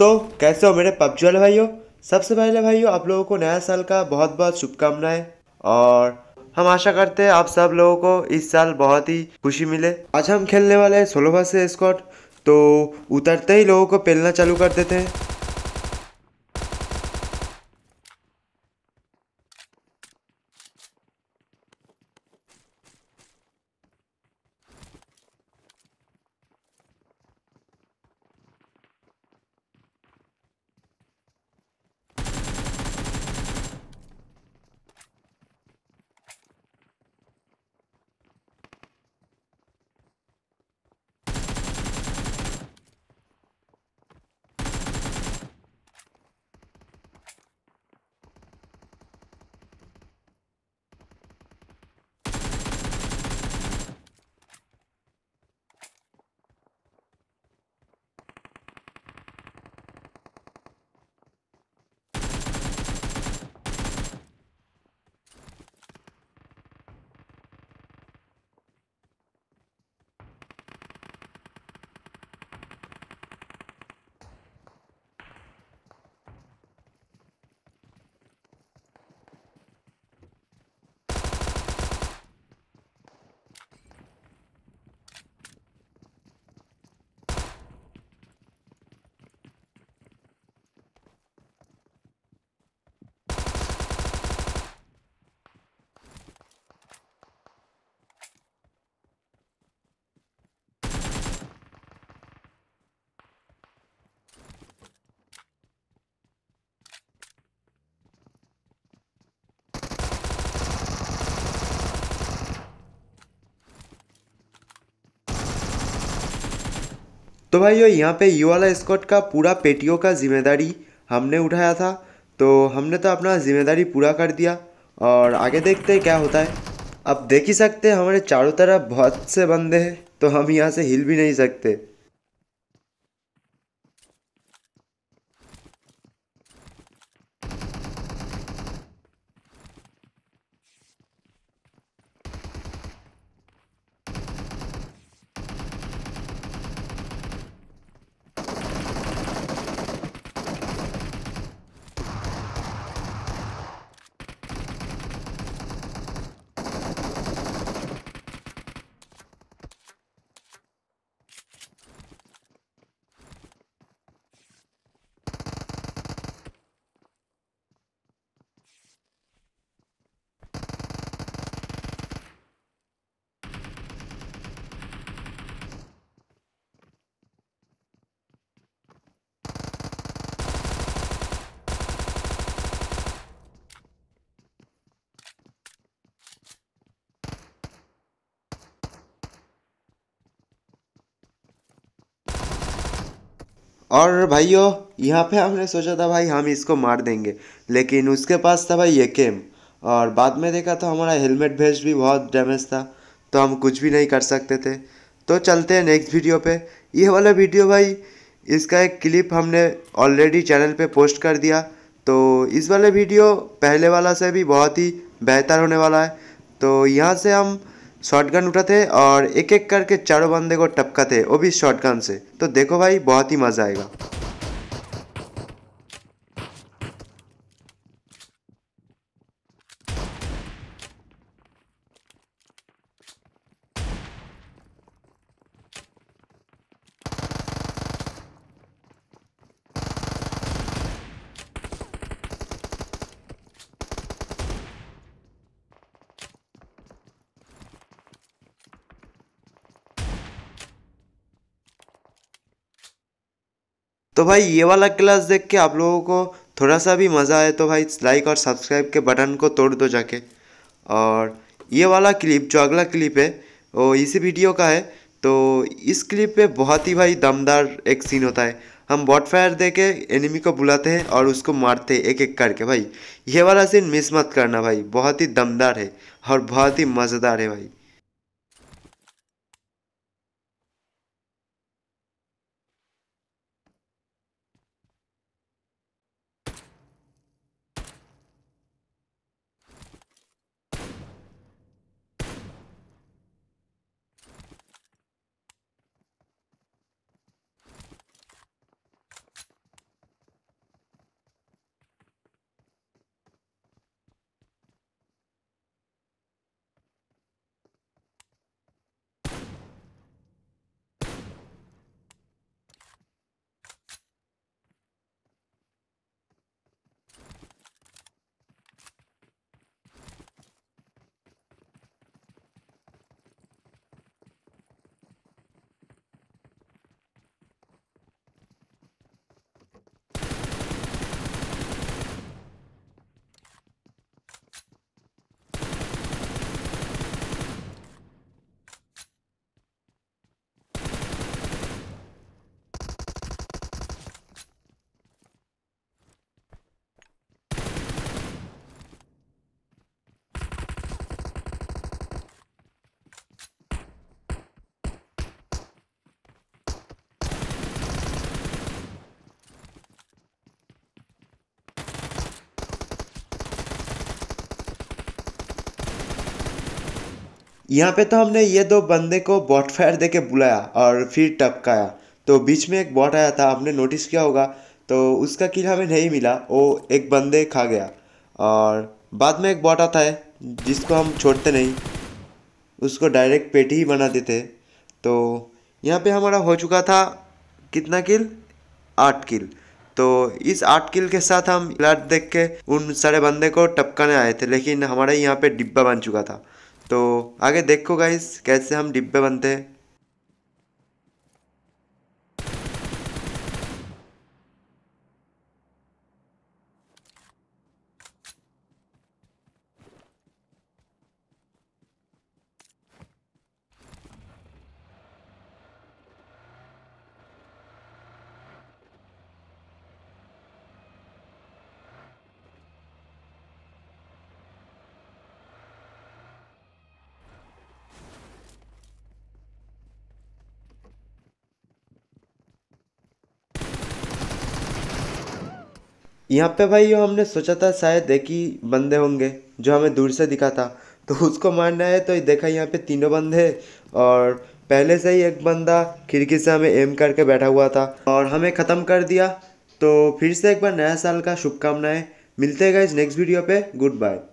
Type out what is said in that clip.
तो कैसे हो मेरे पबजी वाले भाइयों सबसे पहले भाइयों आप लोगों को नया साल का बहुत बहुत शुभकामनाएं और हम आशा करते हैं आप सब लोगों को इस साल बहुत ही खुशी मिले आज हम खेलने वाले हैं सोलोभा से स्कॉट तो उतरते ही लोगों को पेलना चालू कर देते हैं तो भाई यहाँ पे यू वाला स्कॉट का पूरा पेटियों का जिम्मेदारी हमने उठाया था तो हमने तो अपना जिम्मेदारी पूरा कर दिया और आगे देखते हैं क्या होता है अब देख ही सकते हैं हमारे चारों तरफ बहुत से बंदे हैं तो हम यहाँ से हिल भी नहीं सकते और भाइयों यहाँ पे हमने सोचा था भाई हम इसको मार देंगे लेकिन उसके पास था भाई ये केम और बाद में देखा तो हमारा हेलमेट भेस्ट भी बहुत डैमेज था तो हम कुछ भी नहीं कर सकते थे तो चलते हैं नेक्स्ट वीडियो पे ये वाला वीडियो भाई इसका एक क्लिप हमने ऑलरेडी चैनल पे पोस्ट कर दिया तो इस वाले वीडियो पहले वाला से भी बहुत ही बेहतर होने वाला है तो यहाँ से हम शॉटगन उठाते और एक एक करके चारों बंदे को टपकाते वो भी शॉटगन से तो देखो भाई बहुत ही मज़ा आएगा तो भाई ये वाला क्लास देख के आप लोगों को थोड़ा सा भी मज़ा आए तो भाई लाइक और सब्सक्राइब के बटन को तोड़ दो जाके और ये वाला क्लिप जो अगला क्लिप है वो इसी वीडियो का है तो इस क्लिप पे बहुत ही भाई दमदार एक सीन होता है हम बॉट फायर दे के एनिमी को बुलाते हैं और उसको मारते हैं एक एक करके भाई ये वाला सीन मिस मत करना भाई बहुत ही दमदार है और बहुत ही मज़ेदार है भाई यहाँ पे तो हमने ये दो बंदे को बॉट फायर दे के बुलाया और फिर टपकाया तो बीच में एक बॉट आया था आपने नोटिस किया होगा तो उसका किल हमें नहीं मिला वो एक बंदे खा गया और बाद में एक बॉट आता है जिसको हम छोड़ते नहीं उसको डायरेक्ट पेटी ही बना देते तो यहाँ पे हमारा हो चुका था कितना किल आठ किल तो इस आठ किल के साथ हम लाट देख के उन सारे बंदे को टपकाने आए थे लेकिन हमारे यहाँ पे डिब्बा बन चुका था तो आगे देखो गाइस कैसे हम डिब्बे बनते हैं यहाँ पे भाई हमने सोचा था शायद एक ही बंदे होंगे जो हमें दूर से दिखा था तो उसको मारना है तो देखा यहाँ पे तीनों बंदे और पहले से ही एक बंदा खिड़की से हमें एम करके बैठा हुआ था और हमें ख़त्म कर दिया तो फिर से एक बार नया साल का शुभकामनाएं मिलते हैं इस नेक्स्ट वीडियो पे गुड बाय